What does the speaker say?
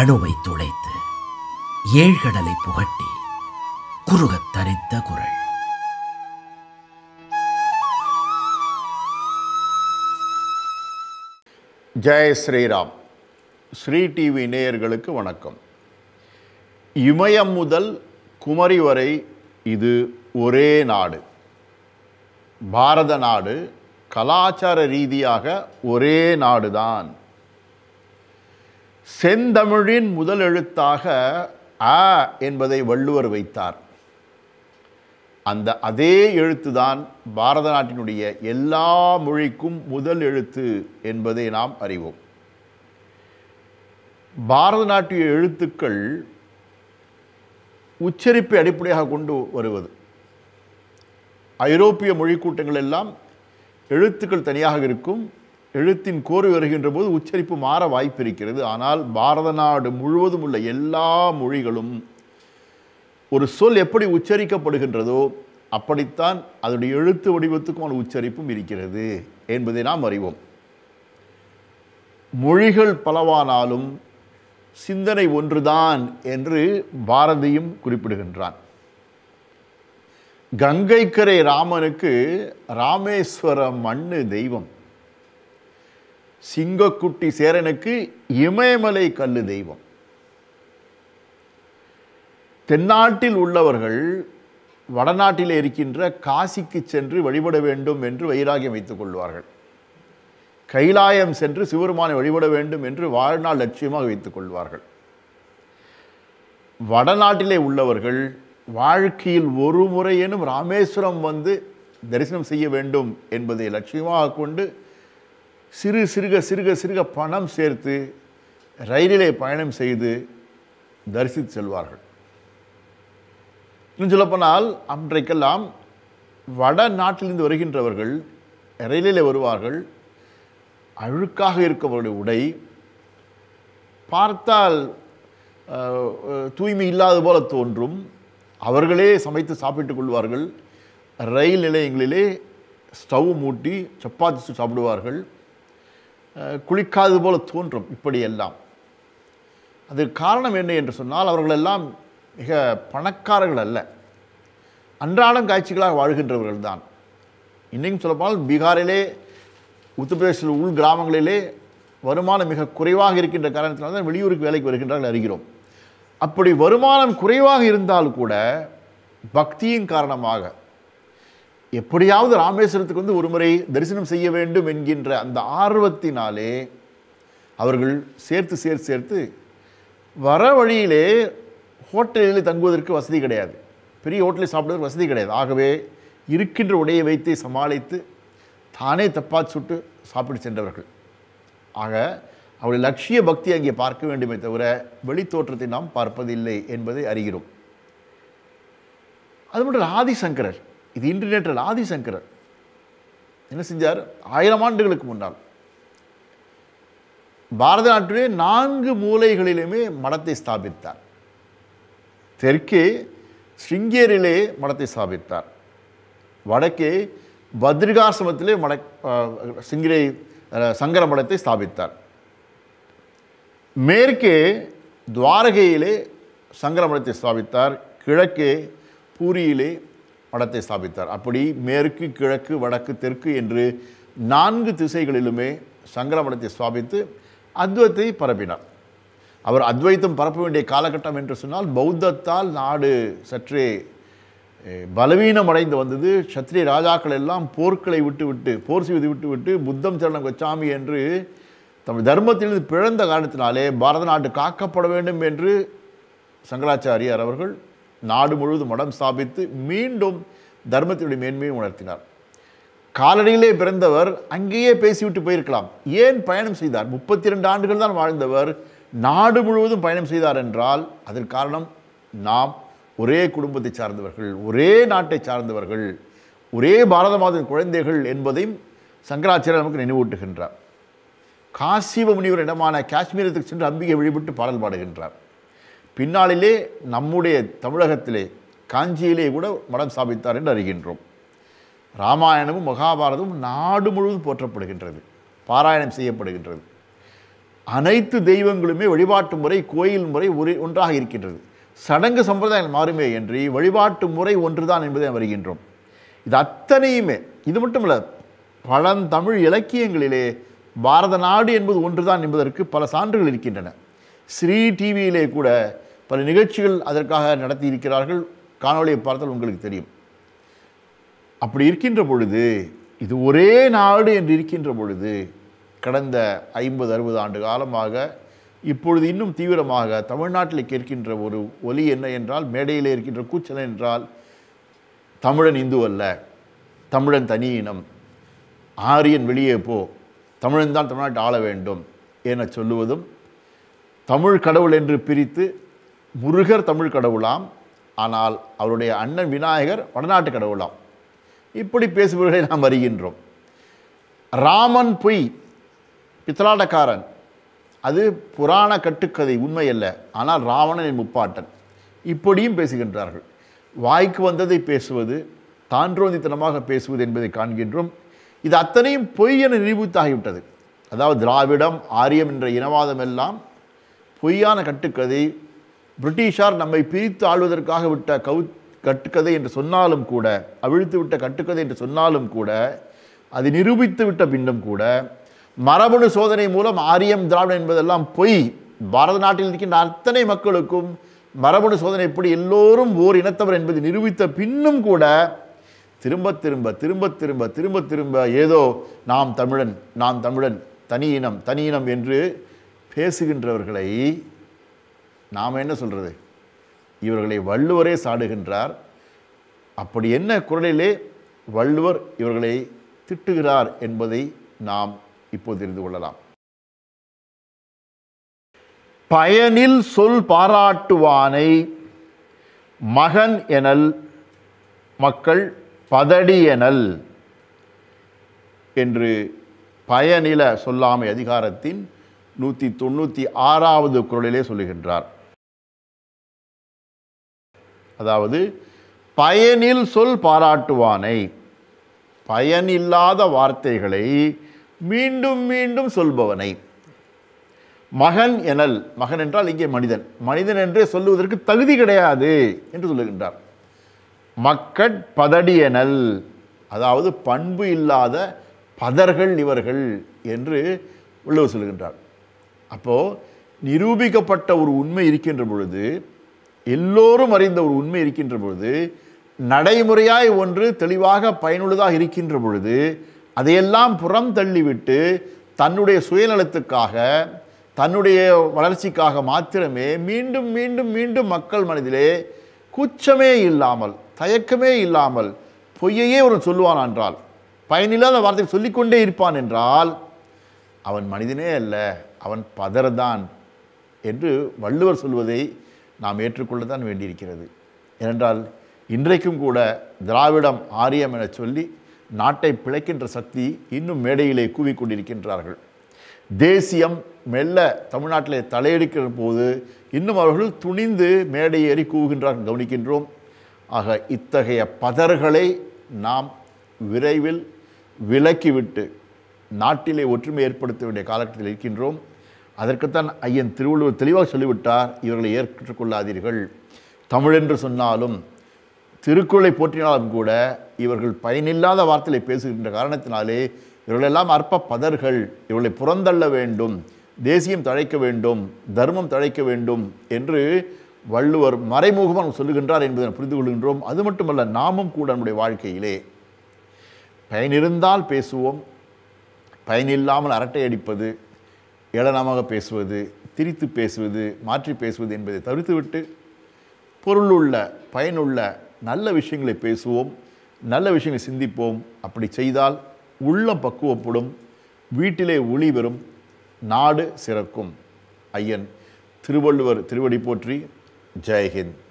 அணுவை துளைத்து ஏழ்கடலை புகட்டி குருகத் தரித்த குரல் ஜெய ஸ்ரீராம் ஸ்ரீ டிவி நேயர்களுக்கு வணக்கம் இமயம் முதல் குமரி வரை இது ஒரே நாடு பாரத நாடு கலாச்சார ரீதியாக ஒரே நாடுதான் செந்தமிழின் முதல் எழுத்தாக அ என்பதை வள்ளுவர் வைத்தார் அந்த அதே எழுத்துதான் பாரத நாட்டினுடைய எல்லா மொழிக்கும் முதல் எழுத்து என்பதை நாம் அறிவோம் பாரத நாட்டிய எழுத்துக்கள் உச்சரிப்பை அடிப்படையாக கொண்டு வருவது ஐரோப்பிய மொழி கூட்டங்கள் எல்லாம் எழுத்துக்கள் தனியாக இருக்கும் எழுத்தின் கோரி வருகின்ற போது உச்சரிப்பு மாற வாய்ப்பிருக்கிறது ஆனால் பாரத நாடு முழுவதும் உள்ள எல்லா மொழிகளும் ஒரு சொல் எப்படி உச்சரிக்கப்படுகின்றதோ அப்படித்தான் அதனுடைய எழுத்து வடிவத்துக்குமான உச்சரிப்பும் இருக்கிறது என்பதை நாம் அறிவோம் மொழிகள் பலவானாலும் சிந்தனை ஒன்றுதான் என்று பாரதியும் குறிப்பிடுகின்றான் கங்கைக்கரை ராமனுக்கு ராமேஸ்வர மண்ணு தெய்வம் சிங்கக்குட்டி சேரனுக்கு இமயமலை கல்லு தெய்வம் தென்னாட்டில் உள்ளவர்கள் வடநாட்டில் இருக்கின்ற காசிக்கு சென்று வழிபட வேண்டும் என்று வைராகியம் வைத்துக் கொள்வார்கள் கைலாயம் சென்று சிவருமானை வழிபட வேண்டும் என்று வாழ்நாள் லட்சியமாக வைத்துக் கொள்வார்கள் வடநாட்டிலே உள்ளவர்கள் வாழ்க்கையில் ஒரு முறையேனும் ராமேஸ்வரம் வந்து தரிசனம் செய்ய வேண்டும் என்பதை லட்சியமாக கொண்டு சிறு சிறுக சிறுக சிறுக பணம் சேர்த்து ரயிலிலே பயணம் செய்து தரிசித்து செல்வார்கள் இன்னும் சொல்லப்போனால் அன்றைக்கெல்லாம் வட நாட்டிலிருந்து வருகின்றவர்கள் ரயிலிலே வருவார்கள் அழுக்காக இருக்கவர்களுடைய உடை பார்த்தால் தூய்மை இல்லாத போல தோன்றும் அவர்களே சமைத்து சாப்பிட்டுக் கொள்வார்கள் ரயில் நிலையங்களிலே ஸ்டவ் மூட்டி சப்பாத்தி சாப்பிடுவார்கள் குளிக்காது போல தோன்றும் இப்படியெல்லாம் அது காரணம் என்ன என்று சொன்னால் அவர்களெல்லாம் மிக பணக்காரர்கள் அல்ல அன்றாடம் காட்சிகளாக வாழ்கின்றவர்கள் தான் இன்றைக்கும் சொல்லப்போனால் பீகாரிலே உத்தரப்பிரதேசில் உள் கிராமங்களிலே வருமானம் மிக குறைவாக இருக்கின்ற காரணத்தினால் தான் வெளியூருக்கு வேலைக்கு வருகின்றார்கள் அறிகிறோம் அப்படி வருமானம் குறைவாக இருந்தால் கூட பக்தியின் காரணமாக எப்படியாவது ராமேஸ்வரத்துக்கு வந்து ஒரு முறை தரிசனம் செய்ய வேண்டும் என்கின்ற அந்த ஆர்வத்தினாலே அவர்கள் சேர்த்து சேர்த்து சேர்த்து வர வழியிலே ஹோட்டலில் தங்குவதற்கு வசதி கிடையாது பெரிய ஹோட்டலில் சாப்பிடுவதற்கு வசதி கிடையாது ஆகவே இருக்கின்ற உடையை வைத்து சமாளித்து தானே தப்பாக சுட்டு சாப்பிட்டு சென்றவர்கள் ஆக அவருடைய லட்சிய பக்தி அங்கே பார்க்க வேண்டுமே தவிர வெளித்தோற்றத்தை நாம் பார்ப்பதில்லை என்பதை அறிகிறோம் அது மட்டும் ஆதிசங்கரர் இது இன்டர்நெட்டில் ஆதிசங்கரர் என்ன செஞ்சார் ஆயிரம் ஆண்டுகளுக்கு முன்னால் பாரத நாட்டிலே நான்கு மூலைகளிலுமே மடத்தை ஸ்தாபித்தார் தெற்கே ஸ்ருங்கேரியிலே மடத்தை ஸ்தாபித்தார் வடக்கே பத்ரிகாசிரமத்திலே மட சிங்கிரை சங்கர மடத்தை ஸ்தாபித்தார் மேற்கே துவாரகையிலே சங்கர மடத்தை ஸ்தாபித்தார் கிழக்கே பூரியிலே மடத்தை ஸ்தாபித்தார் அப்படி மேற்கு கிழக்கு வடக்கு தெற்கு என்று நான்கு திசைகளிலுமே சங்கர மடத்தை ஸ்தாபித்து அத்வைத்தை பரப்பினார் அவர் அத்வைத்தம் பரப்ப வேண்டிய காலகட்டம் என்று சொன்னால் பௌத்தத்தால் நாடு சற்றே பலவீனம் அடைந்து வந்தது சத்திரிய ராஜாக்கள் எல்லாம் போர்க்களை விட்டு விட்டு போர் செய்வது விட்டு விட்டு புத்தம் சரணம் கொச்சாமி என்று தம் தர்மத்திலிருந்து பிழந்த காரணத்தினாலே பாரத நாட்டு காக்கப்பட வேண்டும் என்று சங்கராச்சாரியார் அவர்கள் நாடு முழுவதும் மடம் ஸ்தாபித்து மீண்டும் தர்மத்தினுடைய மேன்மையை உணர்த்தினார் காலடியிலே பிறந்தவர் அங்கேயே பேசிவிட்டு போயிருக்கலாம் ஏன் பயணம் செய்தார் முப்பத்தி ரெண்டு ஆண்டுகள் தான் வாழ்ந்தவர் நாடு முழுவதும் பயணம் செய்தார் என்றால் அதன் காரணம் நாம் ஒரே குடும்பத்தை சார்ந்தவர்கள் ஒரே நாட்டை சார்ந்தவர்கள் ஒரே பாரத மாதன் குழந்தைகள் என்பதையும் சங்கராச்சாரியர் நமக்கு நினைவூட்டுகின்றார் காசிவ முனிவர் இடமான காஷ்மீரத்துக்கு சென்று அம்பிகை வழிபட்டு பாடல் பாடுகின்றார் பின்னாளிலே நம்முடைய தமிழகத்திலே காஞ்சியிலே கூட மடம் சாபித்தார் என்று அறிகின்றோம் ராமாயணமும் மகாபாரதமும் நாடு முழுவதும் போற்றப்படுகின்றது பாராயணம் செய்யப்படுகின்றது அனைத்து தெய்வங்களுமே வழிபாட்டு முறை கோயில் முறை ஒரு ஒன்றாக இருக்கின்றது சடங்கு சம்பிரதாயம் மாறுமே என்று வழிபாட்டு முறை ஒன்றுதான் என்பதை வருகின்றோம் இது அத்தனையுமே இது மட்டும் இல்லை பழந்தமிழ் இலக்கியங்களிலே பாரத நாடு என்பது ஒன்றுதான் என்பதற்கு பல சான்றுகள் இருக்கின்றன ஸ்ரீ டிவியிலே கூட பல நிகழ்ச்சிகள் அதற்காக நடத்தி இருக்கிறார்கள் காணொலியை பார்த்தால் உங்களுக்கு தெரியும் அப்படி இருக்கின்ற பொழுது இது ஒரே நாடு என்று இருக்கின்ற பொழுது கடந்த ஐம்பது அறுபது ஆண்டு காலமாக இப்பொழுது இன்னும் தீவிரமாக தமிழ்நாட்டில் கேட்கின்ற ஒரு ஒலி என்ன என்றால் மேடையில் இருக்கின்ற கூச்சல் என்றால் தமிழன் இந்து அல்ல தமிழன் தனி இனம் ஆரியன் வெளியே போ தமிழன் தான் தமிழ்நாட்டை ஆள வேண்டும் என சொல்லுவதும் தமிழ் கடவுள் என்று பிரித்து முருகர் தமிழ் கடவுளாம் ஆனால் அவருடைய அண்ணன் விநாயகர் வடநாட்டு கடவுளாம் இப்படி பேசுபவர்களை நாம் வருகின்றோம் ராமன் பொய் பித்தலாட்டக்காரன் அது புராண கட்டுக்கதை உண்மை அல்ல ஆனால் ராவணனின் முப்பாட்டன் இப்படியும் பேசுகின்றார்கள் வாய்க்கு வந்ததை பேசுவது தான்றோந்தித்தனமாக பேசுவது என்பதை காண்கின்றோம் இது அத்தனையும் பொய் என நிரூபித்தாகிவிட்டது அதாவது திராவிடம் ஆரியம் என்ற இனவாதம் எல்லாம் பொய்யான கட்டுக்கதை பிரிட்டிஷார் நம்மை பிரித்து ஆள்வதற்காக விட்ட கவு கட்டுக்கதை என்று சொன்னாலும் கூட அவிழ்த்து விட்ட கட்டுக்கதை என்று சொன்னாலும் கூட அது நிரூபித்து விட்ட பின்னும் கூட மரபணு சோதனை மூலம் ஆரியம் திராவிடம் என்பதெல்லாம் பொய் பாரத நாட்டில் இருக்கின்ற அத்தனை மக்களுக்கும் மரபணு சோதனை எப்படி எல்லோரும் ஓர் இனத்தவர் என்பது நிரூபித்த பின்னும் கூட திரும்ப திரும்ப திரும்ப திரும்ப திரும்ப திரும்ப ஏதோ நாம் தமிழன் நாம் தமிழன் தனி இனம் தனி இனம் என்று பேசுகின்றவர்களை நாம் என்ன சொல்கிறது இவர்களை வள்ளுவரே சாடுகின்றார் அப்படி என்ன குரலிலே வள்ளுவர் இவர்களை திட்டுகிறார் என்பதை நாம் இப்போது தெரிந்து கொள்ளலாம் பயனில் சொல் பாராட்டுவானை மகன் எனல் மக்கள் பதடி எனல் என்று பயனில சொல்லாமை அதிகாரத்தின் நூற்றி தொண்ணூற்றி ஆறாவது குரலிலே சொல்லுகின்றார் அதாவது பயனில் சொல் பாராட்டுவானை பயனில்லாத வார்த்தைகளை மீண்டும் மீண்டும் சொல்பவனை மகன் எனல் மகன் என்றால் இங்கே மனிதன் மனிதன் என்றே சொல்லுவதற்கு தகுதி கிடையாது என்று சொல்லுகின்றார் மக்கட் பதடி எனல் அதாவது பண்பு இல்லாத பதர்கள் இவர்கள் என்று உள்ளவர் சொல்லுகின்றார் அப்போது நிரூபிக்கப்பட்ட ஒரு உண்மை இருக்கின்ற பொழுது எல்லோரும் அறிந்த ஒரு உண்மை இருக்கின்ற பொழுது நடைமுறையாய் ஒன்று தெளிவாக பயனுள்ளதாக இருக்கின்ற பொழுது அதையெல்லாம் புறம் தள்ளிவிட்டு தன்னுடைய சுயநலத்துக்காக தன்னுடைய வளர்ச்சிக்காக மாத்திரமே மீண்டும் மீண்டும் மீண்டும் மக்கள் மனதிலே கூச்சமே இல்லாமல் தயக்கமே இல்லாமல் பொய்யையே ஒரு சொல்லுவான் என்றால் பயனில்லாத வார்த்தை சொல்லிக்கொண்டே இருப்பான் என்றால் அவன் மனிதனே அல்ல அவன் பதறதான் என்று வள்ளுவர் சொல்வதை நாம் ஏற்றுக்கொள்ளத்தான் தான் வேண்டியிருக்கிறது ஏனென்றால் இன்றைக்கும் கூட திராவிடம் ஆரியம் என சொல்லி நாட்டை பிழைக்கின்ற சக்தி இன்னும் மேடையிலே கூவிக்கொண்டிருக்கின்றார்கள் தேசியம் மெல்ல தமிழ்நாட்டிலே தலையெடுக்கிற போது இன்னும் அவர்கள் துணிந்து மேடை ஏறி கூவுகின்றார்கள் கவனிக்கின்றோம் ஆக இத்தகைய பதர்களை நாம் விரைவில் விலக்கிவிட்டு நாட்டிலே ஒற்றுமை ஏற்படுத்த வேண்டிய காலகட்டத்தில் இருக்கின்றோம் அதற்குத்தான் ஐயன் திருவள்ளுவர் தெளிவாக சொல்லிவிட்டார் இவர்களை ஏற்றுக்கொள்ளாதீர்கள் என்று சொன்னாலும் திருக்குறளை போற்றினாலும் கூட இவர்கள் பயனில்லாத வார்த்தைகளை பேசுகின்ற காரணத்தினாலே இவர்களெல்லாம் அற்ப பதர்கள் இவர்களை புறந்தள்ள வேண்டும் தேசியம் தழைக்க வேண்டும் தர்மம் தழைக்க வேண்டும் என்று வள்ளுவர் மறைமுகமாக சொல்லுகின்றார் என்பதை புரிந்து கொள்கின்றோம் அது மட்டுமல்ல நாமும் கூட நம்முடைய வாழ்க்கையிலே பயனிருந்தால் பேசுவோம் பயனில்லாமல் அரட்டை அடிப்பது ஏளனமாக பேசுவது திரித்து பேசுவது மாற்றி பேசுவது என்பதை தவிர்த்துவிட்டு பொருளுள்ள பயனுள்ள நல்ல விஷயங்களை பேசுவோம் நல்ல விஷயங்களை சிந்திப்போம் அப்படி செய்தால் உள்ள பக்குவப்படும் வீட்டிலே ஒளி பெறும் நாடு சிறக்கும் ஐயன் திருவள்ளுவர் திருவடி போற்றி ஜெயஹிந்த்